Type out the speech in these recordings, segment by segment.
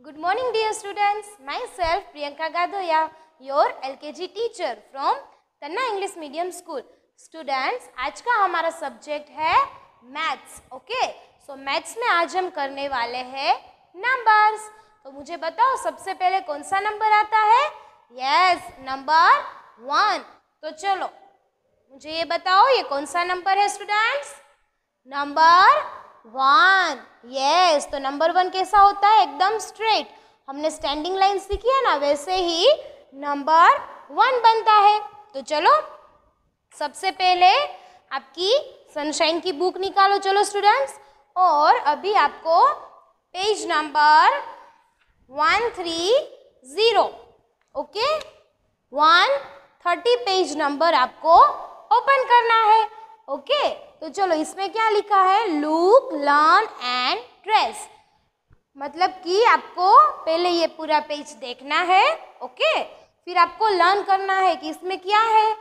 Good morning dear students. Myself Priyanka Gadoya, your LKG teacher from Tanna English Medium School. Students, आज का हमारा subject है maths okay so maths में आज हम करने वाले हैं नंबर्स तो मुझे बताओ सबसे पहले कौन सा नंबर आता है यस नंबर वन तो चलो मुझे ये बताओ ये कौन सा नंबर है स्टूडेंट्स नंबर वन यस तो नंबर वन कैसा होता है एकदम स्ट्रेट हमने स्टैंडिंग लाइन सीखी है ना वैसे ही नंबर वन बनता है तो चलो सबसे पहले आपकी सनशाइन की बुक निकालो चलो स्टूडेंट्स और अभी आपको page number one three zero okay one thirty page number आपको ओपन करना है ओके okay? तो चलो इसमें क्या लिखा है लुक लर्न एंड ड्रेस मतलब कि आपको पहले ये पूरा पेज देखना है ओके फिर आपको लर्न करना है कि इसमें क्या है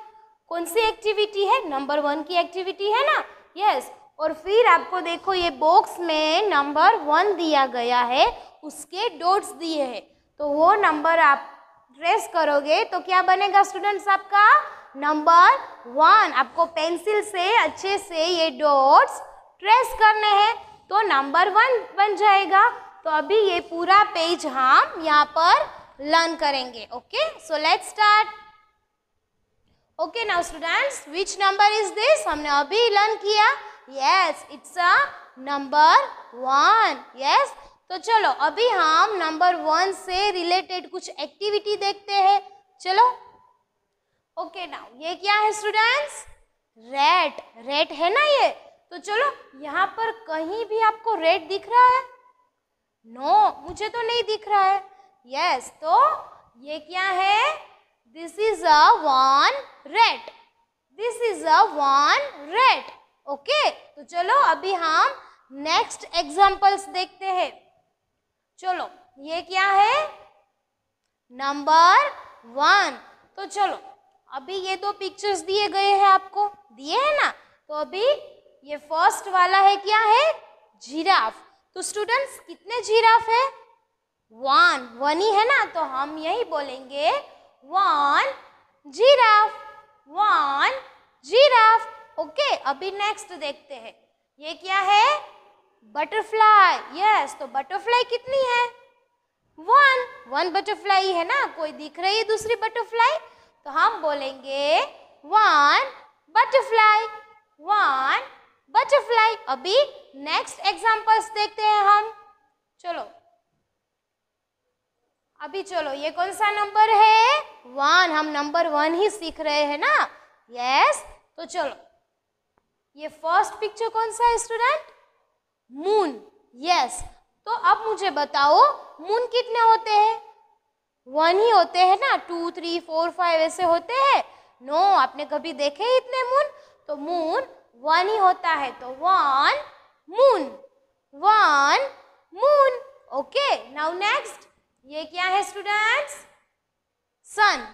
कौन सी एक्टिविटी है नंबर वन की एक्टिविटी है ना यस और फिर आपको देखो ये बॉक्स में नंबर वन दिया गया है उसके डोट्स दिए हैं तो वो नंबर आप ट्रेस करोगे तो क्या बनेगा स्टूडेंट्स आपका नंबर वन आपको पेंसिल से अच्छे से ये डॉट्स ट्रेस करने हैं तो नंबर वन बन जाएगा तो अभी ये पूरा पेज हम यहाँ पर लर्न करेंगे okay so let start okay now students which number is this हमने अभी लर्न किया yes it's a number one yes तो चलो अभी हम नंबर वन से रिलेटेड कुछ एक्टिविटी देखते हैं चलो ओके नाउ ये क्या है स्टूडेंट्स रेट रेट है ना ये तो चलो यहाँ पर कहीं भी आपको रेट दिख रहा है नो no, मुझे तो नहीं दिख रहा है यस yes, तो ये क्या है this is a one rat this is a one red okay तो चलो अभी हम नेक्स्ट एग्जाम्पल्स देखते हैं चलो ये क्या है नंबर वन तो चलो अभी ये दो पिक्चर्स दिए गए हैं आपको दिए हैं ना तो अभी ये फर्स्ट वाला है क्या है जिराफ तो स्टूडेंट्स कितने जिराफ है वन वन ही है ना तो हम यही बोलेंगे one giraffe one giraffe okay अभी नेक्स्ट देखते हैं ये क्या है बटरफ्लाई यस तो बटरफ्लाई कितनी है वन वन बटरफ्लाई है ना कोई दिख रही है दूसरी बटरफ्लाई तो हम बोलेंगे वन बटरफ्लाई वन बटरफ्लाई अभी नेक्स्ट एग्जांपल्स देखते हैं हम चलो अभी चलो ये कौन सा नंबर है वन हम नंबर वन ही सीख रहे हैं ना यस yes? तो चलो ये फर्स्ट पिक्चर कौन सा है स्टूडेंट मून यस तो अब मुझे बताओ मून कितने होते हैं वन ही होते हैं ना टू थ्री फोर फाइव ऐसे होते हैं नो no, आपने कभी देखे इतने मून तो मून वन ही होता है तो one moon one moon okay now next ये क्या है स्टूडेंट्स सन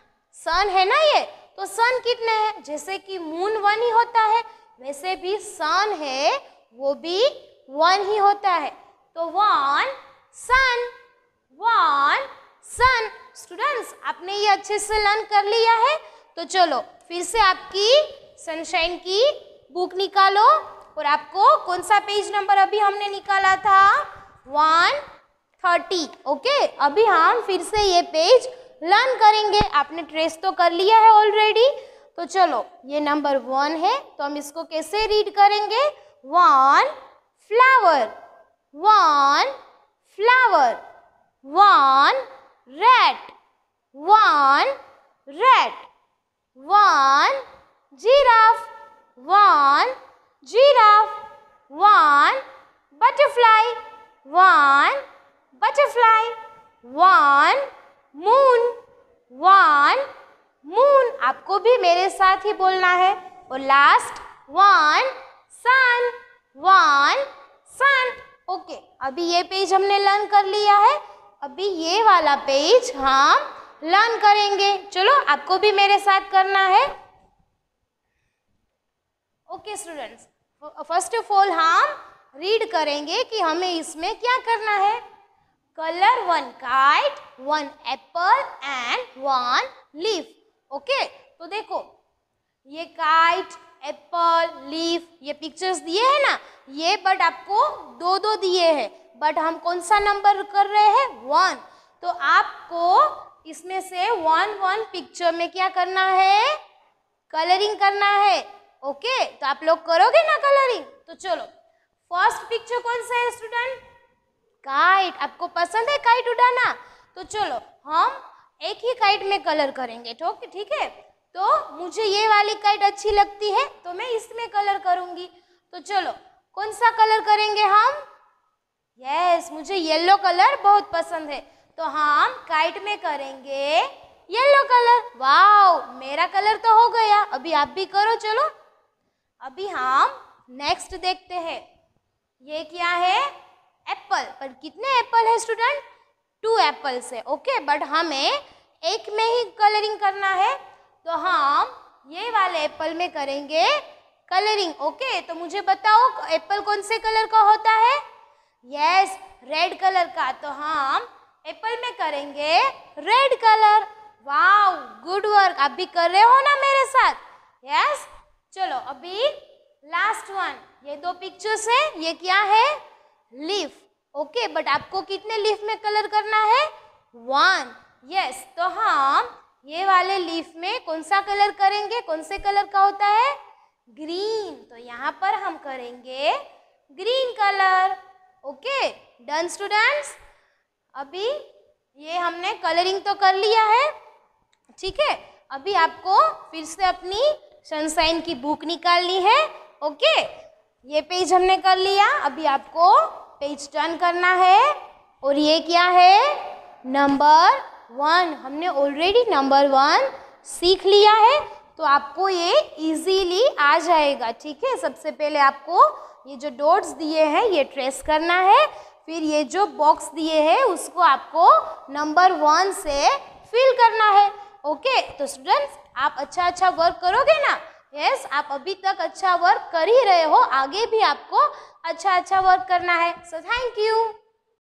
सन है ना ये तो सन कितने हैं जैसे कि मून वन ही होता है वैसे भी सन है वो भी वन ही होता है तो वन आपने ये अच्छे से लर्न कर लिया है तो चलो फिर से आपकी सनशाइन की बुक निकालो और आपको कौन सा पेज नंबर अभी हमने निकाला था वन थर्टी ओके अभी हम फिर से ये पेज लर्न करेंगे आपने ट्रेस तो कर लिया है ऑलरेडी तो चलो ये नंबर वन है तो हम इसको कैसे रीड करेंगे one flower one flower one rat one rat, one giraffe, one giraffe, one butterfly, one butterfly, one moon, one moon. आपको भी मेरे साथ ही बोलना है और last one sun one sun okay अभी ये पेज हमने लर्न कर लिया है अभी ये वाला पेज हम हाँ, लर्न करेंगे चलो आपको भी मेरे साथ करना है okay students first of all हम रीड करेंगे कि हमें इसमें क्या करना है colour one kite one apple and one leaf okay तो देखो ये काइट एप्पल लीफ ये पिक्चर्स दिए हैं ना ये बट आपको दो दो दिए हैं बट हम कौन सा नंबर कर रहे हैं वन तो आपको इसमें से वन वन पिक्चर में क्या करना है कलरिंग करना है ओके तो आप लोग करोगे ना कलरिंग तो चलो फर्स्ट पिक्चर कौन सा है स्टूडेंट काइट आपको पसंद है काइट उड़ाना तो चलो हम एक ही काइट में कलर करेंगे ठीक ठीक है तो मुझे ये वाली काइट अच्छी लगती है तो मैं इसमें कलर करूंगी तो चलो कौन सा कलर करेंगे हम यस मुझे येलो कलर बहुत पसंद है तो हम काइट में करेंगे येलो कलर वाओ मेरा कलर तो हो गया अभी आप भी करो चलो अभी हम नेक्स्ट देखते हैं ये क्या है एप्पल पर कितने एप्पल है स्टूडेंट टू एप्पल्स है ओके बट हमें एक में ही कलरिंग करना है तो हम ये वाले एप्पल में करेंगे कलरिंग ओके तो मुझे बताओ एप्पल कौन से कलर का होता है यस रेड कलर का तो हम एप्पल में करेंगे red colour wow good work आप भी कर रहे हो ना मेरे साथ यस चलो अभी लास्ट वन ये दो पिक्चर्स है ये क्या है लीफ ओके बट आपको कितने लीफ में कलर करना है वन यस yes, तो हम ये वाले लीफ में कौन सा कलर करेंगे कौन से कलर का होता है ग्रीन तो यहाँ पर हम करेंगे green colour okay done students अभी ये हमने कलरिंग तो कर लिया है ठीक है अभी आपको फिर से अपनी सनसाइन की बुक निकालनी है ओके ये पेज हमने कर लिया अभी आपको पेज टर्न करना है और ये क्या है नंबर वन हमने ऑलरेडी नंबर वन सीख लिया है तो आपको ये इजीली आ जाएगा ठीक है सबसे पहले आपको ये जो डॉट्स दिए हैं ये ट्रेस करना है फिर ये जो बॉक्स दिए हैं उसको आपको नंबर वन से फिल करना है ओके तो स्टूडेंट्स आप अच्छा अच्छा वर्क करोगे ना यस yes, आप अभी तक अच्छा वर्क कर ही रहे हो आगे भी आपको अच्छा अच्छा वर्क करना है सो थैंक यू